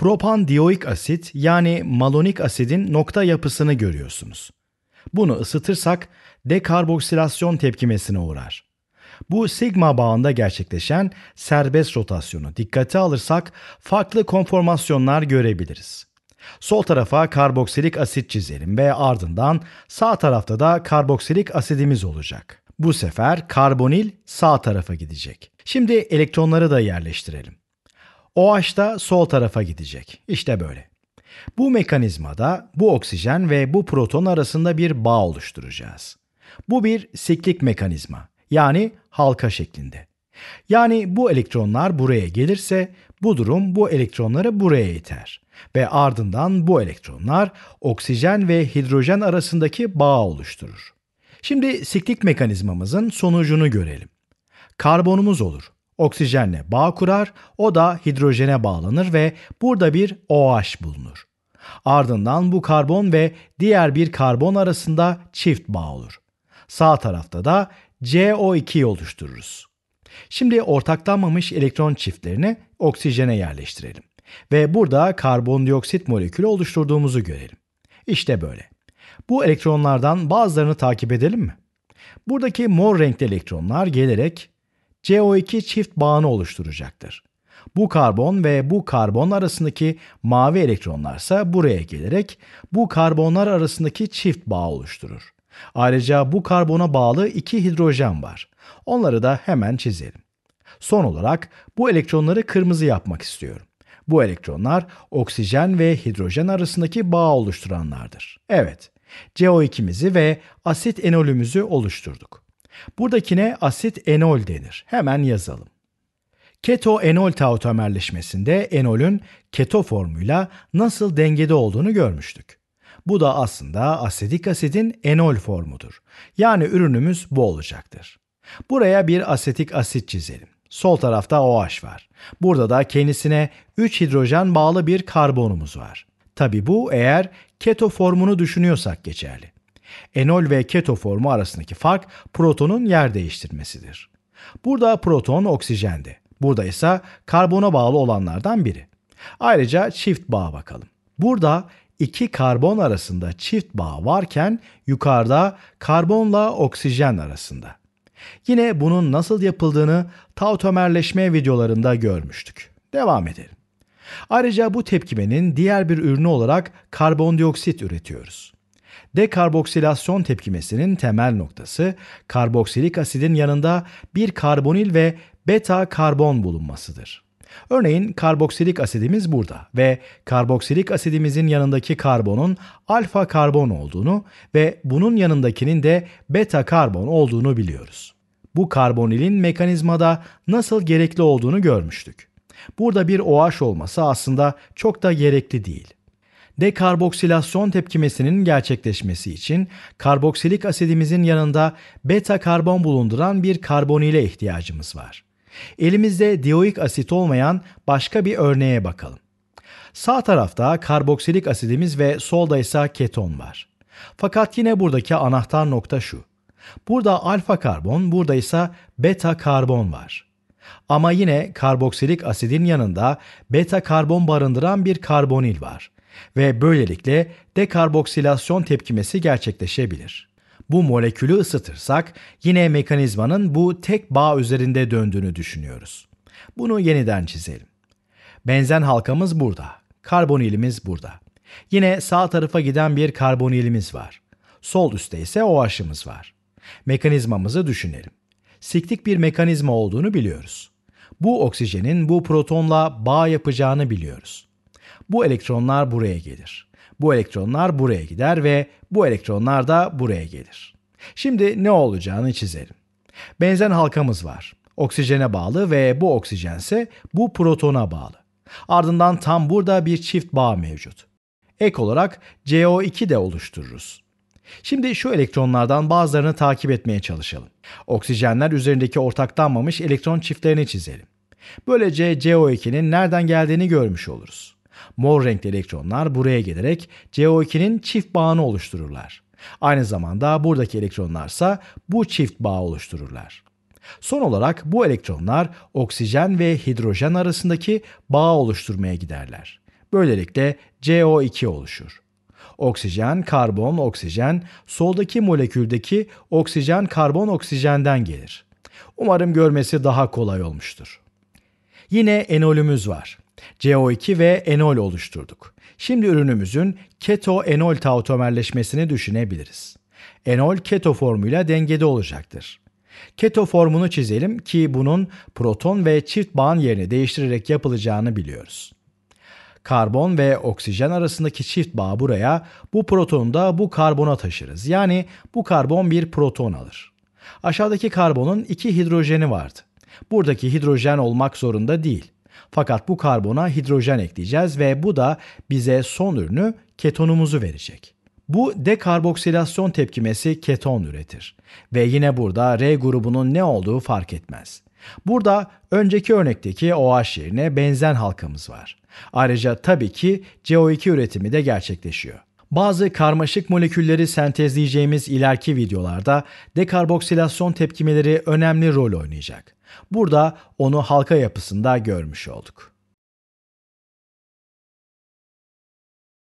Propandiyoik asit yani malonik asidin nokta yapısını görüyorsunuz. Bunu ısıtırsak dekarboksilasyon tepkimesine uğrar. Bu sigma bağında gerçekleşen serbest rotasyonu dikkate alırsak farklı konformasyonlar görebiliriz. Sol tarafa karboksilik asit çizelim ve ardından sağ tarafta da karboksilik asidimiz olacak. Bu sefer karbonil sağ tarafa gidecek. Şimdi elektronları da yerleştirelim. O açta sol tarafa gidecek. İşte böyle. Bu mekanizmada bu oksijen ve bu proton arasında bir bağ oluşturacağız. Bu bir siklik mekanizma yani halka şeklinde. Yani bu elektronlar buraya gelirse bu durum bu elektronları buraya iter ve ardından bu elektronlar oksijen ve hidrojen arasındaki bağ oluşturur. Şimdi siklik mekanizmamızın sonucunu görelim. Karbonumuz olur. Oksijenle bağ kurar, o da hidrojene bağlanır ve burada bir OH bulunur. Ardından bu karbon ve diğer bir karbon arasında çift bağ olur. Sağ tarafta da CO2'yi oluştururuz. Şimdi ortaklanmamış elektron çiftlerini oksijene yerleştirelim ve burada karbondioksit molekülü oluşturduğumuzu görelim. İşte böyle. Bu elektronlardan bazılarını takip edelim mi? Buradaki mor renkli elektronlar gelerek CO2 çift bağını oluşturacaktır. Bu karbon ve bu karbon arasındaki mavi elektronlarsa buraya gelerek bu karbonlar arasındaki çift bağ oluşturur. Ayrıca bu karbona bağlı iki hidrojen var. Onları da hemen çizelim. Son olarak bu elektronları kırmızı yapmak istiyorum. Bu elektronlar oksijen ve hidrojen arasındaki bağ oluşturanlardır. Evet, CO2'mizi ve asit enolümüzü oluşturduk. Buradakine asit enol denir. Hemen yazalım. Keto-enol tautomerleşmesinde enolün keto formuyla nasıl dengede olduğunu görmüştük. Bu da aslında asetik asidin enol formudur. Yani ürünümüz bu olacaktır. Buraya bir asetik asit çizelim. Sol tarafta OH var. Burada da kendisine 3 hidrojen bağlı bir karbonumuz var. Tabi bu eğer keto formunu düşünüyorsak geçerli. Enol ve keto formu arasındaki fark protonun yer değiştirmesidir. Burada proton oksijende, burada ise karbona bağlı olanlardan biri. Ayrıca çift bağa bakalım. Burada iki karbon arasında çift bağ varken yukarıda karbonla oksijen arasında. Yine bunun nasıl yapıldığını tautomerleşme videolarında görmüştük. Devam edelim. Ayrıca bu tepkimenin diğer bir ürünü olarak karbondioksit üretiyoruz. Dekarboksilasyon tepkimesinin temel noktası karboksilik asidin yanında bir karbonil ve beta karbon bulunmasıdır. Örneğin karboksilik asidimiz burada ve karboksilik asidimizin yanındaki karbonun alfa karbon olduğunu ve bunun yanındakinin de beta karbon olduğunu biliyoruz. Bu karbonilin mekanizmada nasıl gerekli olduğunu görmüştük. Burada bir OH olması aslında çok da gerekli değil dekarboksilasyon tepkimesinin gerçekleşmesi için karboksilik asidimizin yanında beta karbon bulunduran bir karbonile ihtiyacımız var. Elimizde dioik asit olmayan başka bir örneğe bakalım. Sağ tarafta karboksilik asidimiz ve solda ise keton var. Fakat yine buradaki anahtar nokta şu. Burada alfa karbon, burada ise beta karbon var. Ama yine karboksilik asidin yanında beta karbon barındıran bir karbonil var ve böylelikle dekarboksilasyon tepkimesi gerçekleşebilir. Bu molekülü ısıtırsak yine mekanizmanın bu tek bağ üzerinde döndüğünü düşünüyoruz. Bunu yeniden çizelim. Benzen halkamız burada, karbonilimiz burada. Yine sağ tarafa giden bir karbonilimiz var. Sol üstte ise OH'ımız var. Mekanizmamızı düşünelim. Siklik bir mekanizma olduğunu biliyoruz. Bu oksijenin bu protonla bağ yapacağını biliyoruz. Bu elektronlar buraya gelir. Bu elektronlar buraya gider ve bu elektronlar da buraya gelir. Şimdi ne olacağını çizelim. Benzen halkamız var. Oksijene bağlı ve bu oksijen ise bu protona bağlı. Ardından tam burada bir çift bağ mevcut. Ek olarak CO2 de oluştururuz. Şimdi şu elektronlardan bazılarını takip etmeye çalışalım. Oksijenler üzerindeki ortaklanmamış elektron çiftlerini çizelim. Böylece CO2'nin nereden geldiğini görmüş oluruz. Mor renkli elektronlar buraya gelerek CO2'nin çift bağını oluştururlar. Aynı zamanda buradaki elektronlarsa bu çift bağ oluştururlar. Son olarak bu elektronlar oksijen ve hidrojen arasındaki bağ oluşturmaya giderler. Böylelikle CO2 oluşur. Oksijen, karbon, oksijen soldaki moleküldeki oksijen, karbon, oksijenden gelir. Umarım görmesi daha kolay olmuştur. Yine enolümüz var. CO2 ve enol oluşturduk. Şimdi ürünümüzün keto-enol tautomerleşmesini düşünebiliriz. Enol keto formuyla dengede olacaktır. Keto formunu çizelim ki bunun proton ve çift bağın yerini değiştirerek yapılacağını biliyoruz. Karbon ve oksijen arasındaki çift bağ buraya, bu protonu da bu karbona taşırız. Yani bu karbon bir proton alır. Aşağıdaki karbonun iki hidrojeni vardı. Buradaki hidrojen olmak zorunda değil. Fakat bu karbona hidrojen ekleyeceğiz ve bu da bize son ürünü ketonumuzu verecek. Bu dekarboksilasyon tepkimesi keton üretir ve yine burada R grubunun ne olduğu fark etmez. Burada önceki örnekteki OH yerine benzen halkamız var. Ayrıca tabii ki CO2 üretimi de gerçekleşiyor. Bazı karmaşık molekülleri sentezleyeceğimiz ileriki videolarda dekarboksilasyon tepkimeleri önemli rol oynayacak. Burada onu halka yapısında görmüş olduk.